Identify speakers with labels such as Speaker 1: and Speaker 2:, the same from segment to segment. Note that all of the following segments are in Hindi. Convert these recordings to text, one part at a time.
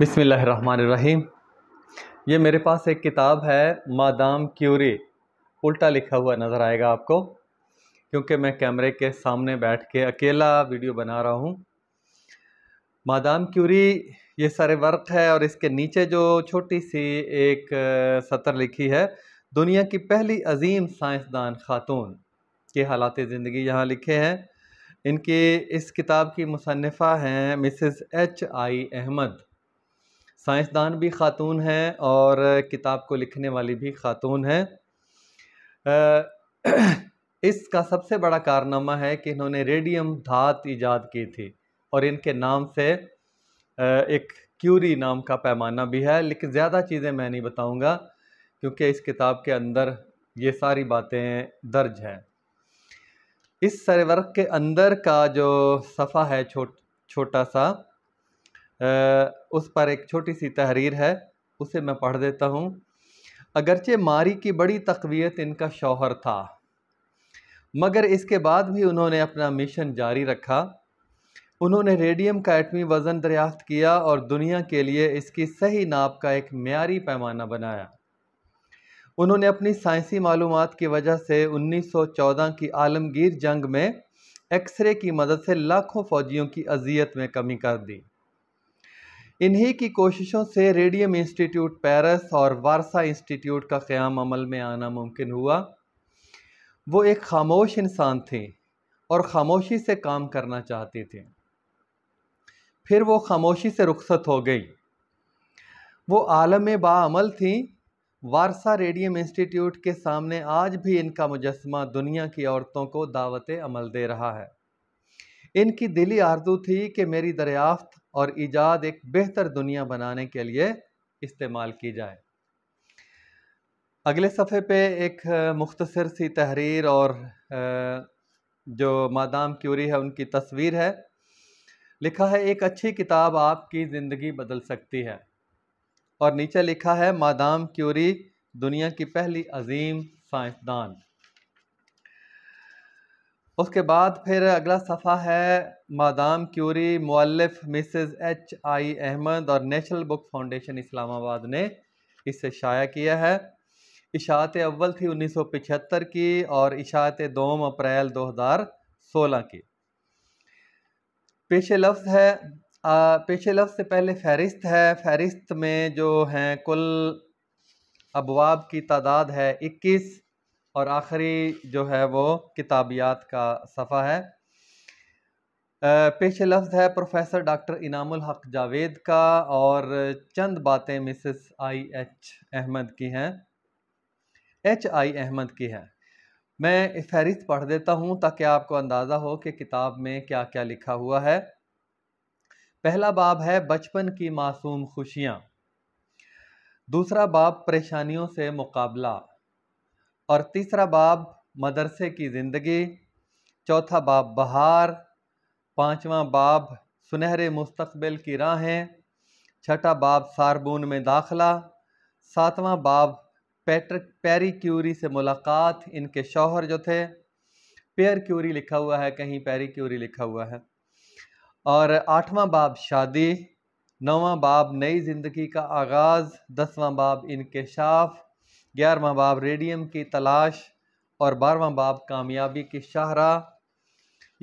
Speaker 1: बिसमीम ये मेरे पास एक किताब है मादाम क्यूरी उल्टा लिखा हुआ नज़र आएगा आपको क्योंकि मैं कैमरे के सामने बैठ के अकेला वीडियो बना रहा हूँ मादाम क्यूरी ये सारे वर्क है और इसके नीचे जो छोटी सी एक सतर लिखी है दुनिया की पहली अजीम साइंसदान खातून के हालात ज़िंदगी यहाँ लिखे हैं इनके इस किताब की मुसनफ़ा हैं मिसेस एच आई अहमद साइंसदान भी ख़ातून हैं और किताब को लिखने वाली भी ख़ातून हैं इसका सबसे बड़ा कारनामा है कि इन्होंने रेडियम धात ईजाद की थी और इनके नाम से एक क्यूरी नाम का पैमाना भी है लेकिन ज़्यादा चीज़ें मैं नहीं बताऊंगा क्योंकि इस किताब के अंदर ये सारी बातें दर्ज हैं इस सर्वर के अंदर का जो सफ़ा है छोट छोटा सा उस पर एक छोटी सी तहरीर है उसे मैं पढ़ देता हूँ अगरचे मारी की बड़ी तकवीत इनका शौहर था मगर इसके बाद भी उन्होंने अपना मिशन जारी रखा उन्होंने रेडियम का एटमी वज़न दरियाफ्त किया और दुनिया के लिए इसकी सही नाप का एक मीरी पैमाना बनाया उन्होंने अपनी साइंसी मालूम की वजह से 1914 की आलमगीर जंग में एक्सरे की मदद से लाखों फौजियों की अजियत में कमी कर दी इन्हीं की कोशिशों से रेडियम इंस्टीट्यूट पेरिस और वारसा इंस्टीट्यूट का क़्याम अमल में आना मुमकिन हुआ वो एक खामोश इंसान थी और खामोशी से काम करना चाहती थी फिर वो खामोशी से रुखसत हो गई वो आलम बामल थी वारसा रेडियम इंस्टीट्यूट के सामने आज भी इनका मुजस्मा दुनिया की औरतों को दावत अमल दे रहा है इनकी दिली आरजू थी कि मेरी दरियाफ्त और ईजाद एक बेहतर दुनिया बनाने के लिए इस्तेमाल की जाए अगले सफ़े पे एक मुख्तसर सी तहरीर और जो मादाम क्यूरी है उनकी तस्वीर है लिखा है एक अच्छी किताब आपकी ज़िंदगी बदल सकती है और नीचे लिखा है मादाम क्यूरी दुनिया की पहली अजीम साइंसदान उसके बाद फिर अगला सफ़ा है मादाम क्यूरी मुल्फ मिसेस एच आई अहमद और नेशनल बुक फाउंडेशन इस्लामाबाद ने इसे शाया किया है इशात अव्वल थी 1975 की और इशात दोम अप्रैल 2016 की पेशे लफ्ज़ है पेश लफ्ज़ से पहले फ़हरिस्त है फ़हरिस्त में जो हैं कुल अबवाब की तादाद है इक्कीस और आखिरी जो है वो किताबियात का सफ़ा है पेश लफ्ज़ है प्रोफेसर डॉक्टर इनामुल हक जावेद का और चंद बातें मिसेस आई एच अहमद की हैं एच आई अहमद की हैं मैं फहरिस्त पढ़ देता हूँ ताकि आपको अंदाज़ा हो कि किताब में क्या क्या लिखा हुआ है पहला बाब है बचपन की मासूम खुशियाँ दूसरा बाब परेशानियों से मुकाबला और तीसरा बाब मदरसे की ज़िंदगी चौथा बाब बहार पांचवा बाब सुनहरे मुस्तबिल की राहें छठा बाब सारबून में दाखला सातवां बाब पैट्रिक पेरी क्यूरी से मुलाकात इनके शौहर जो थे पेयर क्यूरी लिखा हुआ है कहीं पेरी क्यूरी लिखा हुआ है और आठवां बाब शादी नौवां बाब नई ज़िंदगी का आगाज़ दसवां बाब इनकशाफ ग्यारहवा बाब रेडियम की तलाश और बारहवा बाब कामयाबी की शाहरा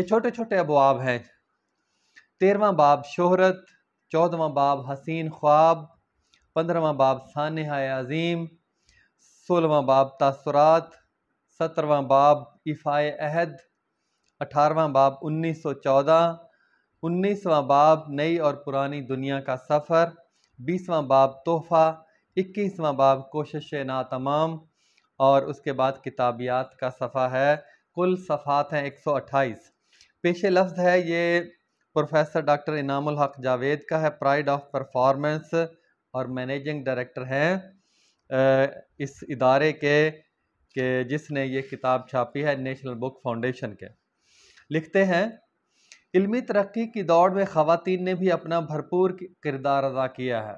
Speaker 1: ये छोटे छोटे अबवाब हैं तेरहवा बाब शोहरत चौदहवा बाब हसीन ख्वाब पंद्रहवा बाब सान अज़ीम सोलहवा बाब तसरात सत्रहवा बाब इफाए अहद अठारहवा बाब उन्नीस सौ चौदह उन्नीसवा बाब नई और पुरानी दुनिया का सफ़र बीसवा बाब तोहफ़ा इक्कीसवा बाब कोशिश ना तमाम और उसके बाद किताबियात का सफ़ा है कुल सफ़ात हैं 128 पेश लफ्ज़ है ये प्रोफेसर डॉक्टर इनामुल हक जावेद का है प्राइड ऑफ परफॉर्मेंस और मैनेजिंग डायरेक्टर हैं इस इदारे के के जिसने ये किताब छापी है नेशनल बुक फाउंडेशन के लिखते हैं इल्मी तरक्की की दौड़ में ख़वान ने भी अपना भरपूर किरदार अदा किया है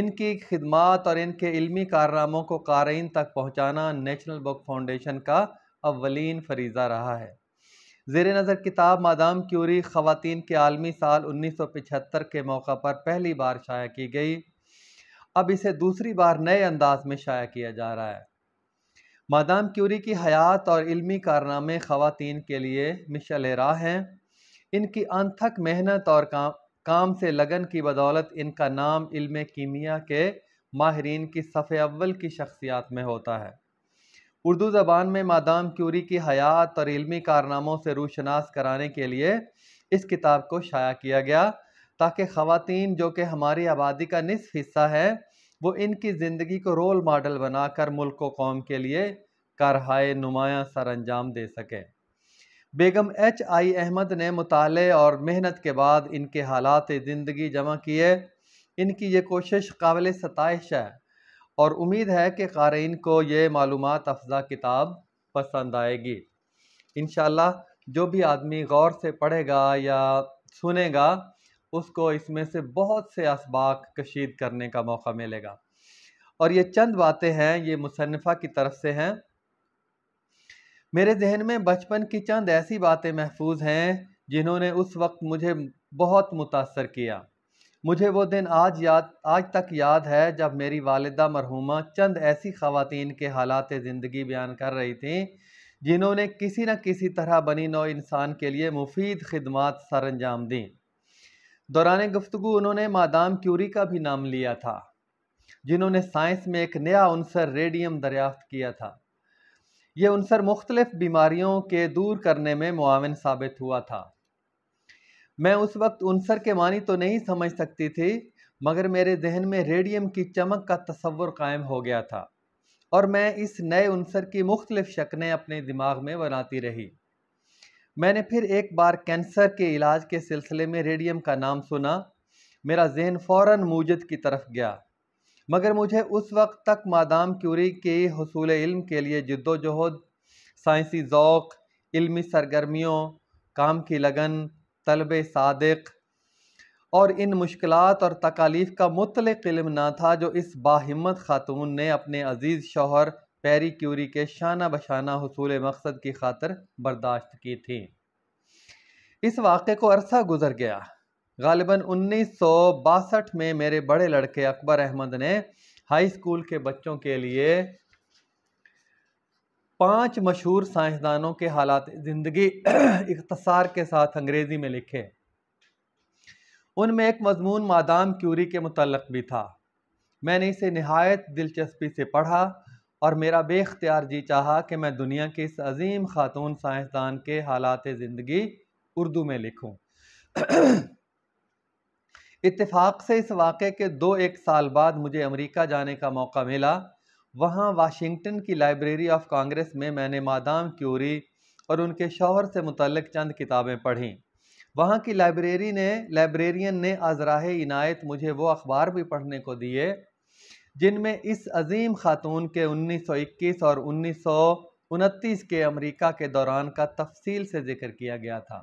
Speaker 1: इनकी खिदमत और इनके इलमी कारनामों को कारीन तक पहुँचाना नेशनल बुक फाउंडेशन का अवलिन फरीज़ा रहा है ज़ेर नज़र किताब मादाम क्यूरी ख़वान के आलमी साल उन्नीस सौ पिछहत्तर के मौका पर पहली बार शाया की गई अब इसे दूसरी बार नए अंदाज में शाया किया जा रहा है मादाम क्यूरी की हयात और इलमी कारनामे ख़वान के लिए मिशल राह हैं इनकी अनथक मेहनत और काम काम से लगन की बदौलत इनका नाम इल्म कीमिया के माहरीन की सफ़े अव्वल की शख्सियात में होता है उर्दू ज़बान में मादाम क्यूरी की हयात और इल्मी कारनामों से रूशनास कराने के लिए इस किताब को शाया किया गया ताकि ख़वातीन जो कि हमारी आबादी का निसफ हिस्सा है वो इनकी ज़िंदगी को रोल मॉडल बनाकर मुल्क व कौम के लिए कारहाय नुमाया सर अंजाम दे सकें बेगम एच आई अहमद ने मुताले और मेहनत के बाद इनके हालात ज़िंदगी जमा किए इनकी ये कोशिश काबिल सतश है और उम्मीद है कि क़ारीन को ये मालूम अफजा किताब पसंद आएगी इन जो भी आदमी गौर से पढ़ेगा या सुनेगा उसको इसमें से बहुत से इसबाक कशीद करने का मौका मिलेगा और ये चंद बातें हैं ये मुसनफ़ा की तरफ से हैं मेरे जहन में बचपन की चंद ऐसी बातें महफूज हैं जिन्होंने उस वक्त मुझे बहुत मुतासर किया मुझे वो दिन आज याद आज तक याद है जब मेरी वालदा मरहुमा चंद ऐसी खातन के हालात ज़िंदगी बयान कर रही थी जिन्होंने किसी न किसी तरह बनी नौ इंसान के लिए मुफीद खदमात सर अंजाम दी दौरान गुफ्तु उन्होंने मादाम क्यूरी का भी नाम लिया था जिन्होंने साइंस में एक नया अनसर रेडियम दरियाफ्त किया था ये उनसर मुख्तलिफ बीमारियों के दूर करने में मुआवन साबित हुआ था मैं उस वक्त अनसर के मानी तो नहीं समझ सकती थी मगर मेरे जहन में रेडियम की चमक का तस्वर कायम हो गया था और मैं इस नए अनसर की मुख्तलिफ शक्लें अपने दिमाग में बनाती रही मैंने फिर एक बार कैंसर के इलाज के सिलसिले में रेडियम का नाम सुना मेरा जहन फ़ौर मूजद की तरफ गया मगर मुझे उस वक्त तक मादाम क्यूरी के हसूल इल्म के लिए जद्दोजहद साइंसी ओक़ इल्मी सरगर्मियों काम की लगन तलब सादक और इन मुश्किल और तकालीफ़ का मुतल इल्म ना था जो इस बाहिम्मत ख़ातून ने अपने अजीज़ शोहर पेरी क्यूरी के शाना बशाना हसूल मकसद की खातर बर्दाश्त की थी इस वाक़े को अरसा गुजर गया गालिबा उन्नीस में मेरे बड़े लड़के अकबर अहमद ने हाई स्कूल के बच्चों के लिए पांच मशहूर साइंसदानों के हालात ज़िंदगी इख्तसार के साथ अंग्रेज़ी में लिखे उनमें एक मजमून मादाम क्यूरी के मुतलक भी था मैंने इसे नहायत दिलचस्पी से पढ़ा और मेरा बेख्तियार जी चाहा कि मैं दुनिया की इस अजीम खातून साइंसदान के हालात ज़िंदगी उर्दू में लिखूं इत्तेफाक से इस वाक़े के दो एक साल बाद मुझे अमेरिका जाने का मौका मिला वहाँ वाशिंगटन की लाइब्रेरी ऑफ कांग्रेस में मैंने मादाम क्यूरी और उनके शौहर से मुतलक चंद किताबें पढ़ीं वहाँ की लाइब्रेरी ने लाइब्रेरियन ने आजराह इनायत मुझे वो अखबार भी पढ़ने को दिए जिनमें इस अजीम खातून के 1921 और उन्नीस के अमेरिका के दौरान का तफसील से जिक्र किया गया था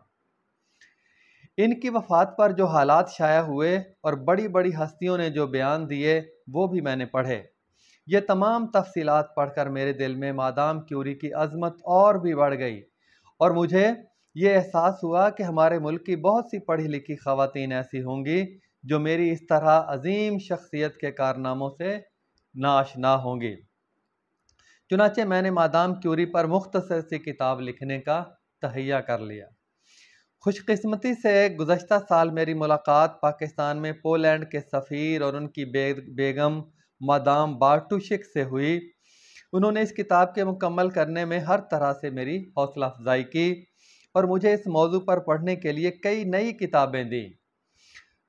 Speaker 1: इनकी वफात पर जो हालात शाया हुए और बड़ी बड़ी हस्तियों ने जो बयान दिए वो भी मैंने पढ़े ये तमाम तफसीलात पढ़कर मेरे दिल में मादाम क्यूरी की अजमत और भी बढ़ गई और मुझे ये एहसास हुआ कि हमारे मुल्क की बहुत सी पढ़ी लिखी खातन ऐसी होंगी जो मेरी इस तरह अजीम शख्सियत के कारनामों से नाश ना होंगी चुनाचे मैंने मादाम क्यूरी पर मुख्तर सी किताब लिखने का तहैया कर लिया खुशकस्मती से गुजशत साल मेरी मुलाकात पाकिस्तान में पोलैंड के सफ़ीर और उनकी बे, बेगम मदाम बाटूशिक से हुई उन्होंने इस किताब के मुकम्मल करने में हर तरह से मेरी हौसला अफजाई की और मुझे इस मौजू पर पढ़ने के लिए कई नई किताबें दी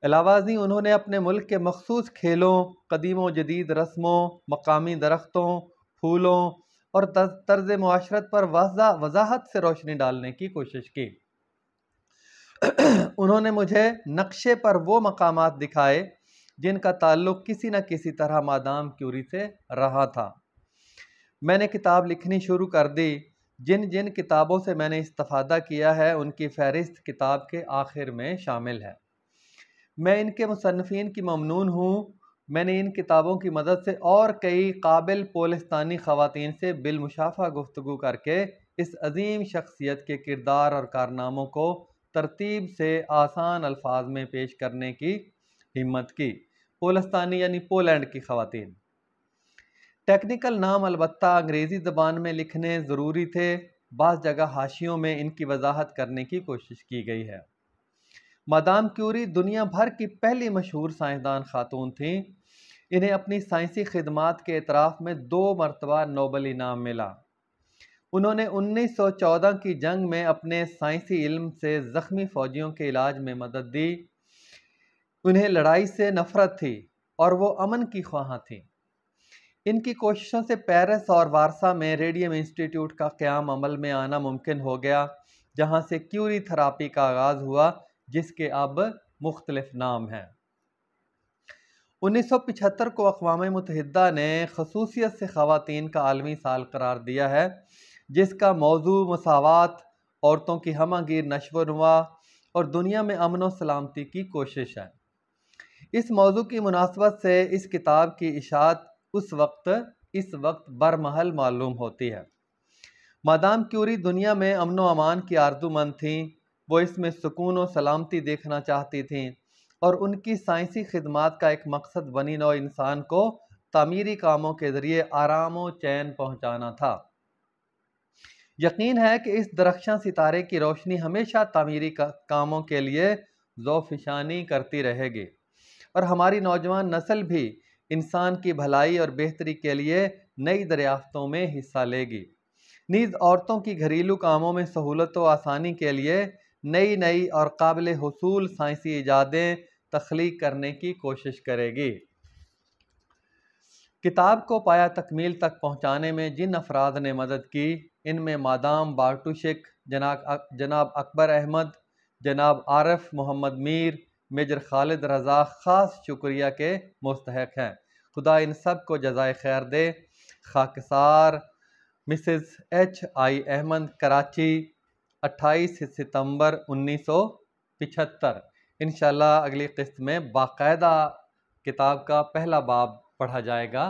Speaker 1: अलावाजी उन्होंने अपने मुल्क के मखसूस खेलों कदीम जदीद रस्मों मकामी दरख्तों फूलों और तर्ज माशरत पर वजाहत से रोशनी डालने की कोशिश की उन्होंने मुझे नक्शे पर वो मकाम दिखाए जिनका ताल्लुक़ किसी न किसी तरह मादाम क्यूरी से रहा था मैंने किताब लिखनी शुरू कर दी जिन जिन किताबों से मैंने इस्तादा किया है उनकी फहरिस्त किताब के आखिर में शामिल है मैं इनके मुसनफिन की ममनून हूँ मैंने इन किताबों की मदद से और कई काबिल पोलिस्तानी ख़वान से बिलमुशाफा गुफ्तु करके इस अजीम शख्सियत के किरदार और कारनामों को तरतीब से आसान अल्फाज में पेश करने की हिम्मत की पोलस्तानी यानी पोलैंड की खातन टेक्निकल नाम अलबत् अंग्रेज़ी ज़बान में लिखने ज़रूरी थे बस जगह हाशियों में इनकी वजाहत करने की कोशिश की गई है मदाम क्यूरी दुनिया भर की पहली मशहूर साइंसदान खातून थीं इन्हें अपनी साइंसी खदमात के अतराफ़ में दो मरतबा नोबल इनाम मिला उन्होंने 1914 की जंग में अपने साइंसी इल्म से ज़ख्मी फ़ौजियों के इलाज में मदद दी उन्हें लड़ाई से नफ़रत थी और वो अमन की ख्वाह थी इनकी कोशिशों से पेरिस और वारसा में रेडियम इंस्टीट्यूट का क़्याम अमल में आना मुमकिन हो गया जहाँ से क्यूरी थेरापी का आगाज़ हुआ जिसके अब मुख्तलफ़ नाम हैं 1975 को अकवा मतहदा ने खसूसियत से ख़वान का आलमी साल करार दिया है जिसका मौजू मसावत औरतों की हमागीर नशवर हुआ और दुनिया में अमन सलामती की कोशिश है इस मौजू की मुनासबत से इस किताब की इशात उस वक्त इस वक्त बरमहल मालूम होती है मादाम क्यूरी दुनिया में अमन व अमान की आरजूमंद थीं वो इसमें सुकून और सलामती देखना चाहती थीं और उनकी साइंसी खदमात का एक मकसद बनी नौ इंसान को तमीरी कामों के ज़रिए आराम व चैन पहुँचाना था यकीन है कि इस दरख्शां सितारे की रोशनी हमेशा तमीरी का, कामों के लिए जोफिशानी करती रहेगी और हमारी नौजवान नस्ल भी इंसान की भलाई और बेहतरी के लिए नई दरियाफ्तों में हिस्सा लेगी नीज़ औरतों की घरेलू कामों में सहूलत व आसानी के लिए नई नई और काबिल हसूल साइंसी ईजादें तख्लीक करने की कोशिश करेगी किताब को पाया तकमील तक पहुँचाने में जिन अफराद ने मदद की इनमें मादाम बारटुशक जनाब जनाब अकबर अहमद जनाब आरफ मोहम्मद मीर मेजर खालिद रजा ख़ास शुक्रिया के मुस्तक हैं खुदा इन सब को जजाय खैर दे खाकसार Mrs H I Ahmed Karachi 28 सितंबर 1975 इन अगली किस्त में बाकायदा किताब का पहला बाब पढ़ा जाएगा